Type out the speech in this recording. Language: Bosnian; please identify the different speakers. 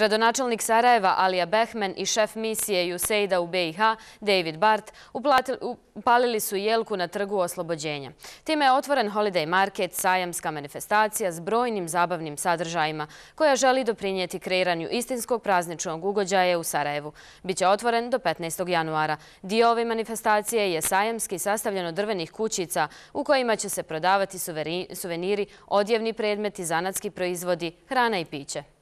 Speaker 1: Gradonačelnik Sarajeva Alija Behmen i šef misije usaid u BiH David Bart upalili su jelku na trgu oslobođenja. Time je otvoren Holiday Market, sajamska manifestacija s brojnim zabavnim sadržajima koja želi doprinijeti kreiranju istinskog prazničnog ugođaja u Sarajevu. Biće otvoren do 15. januara. Dio ove manifestacije je sajamski sastavljen od drvenih kućica u kojima će se prodavati suveniri, odjevni predmeti, zanatski proizvodi, hrana i piće.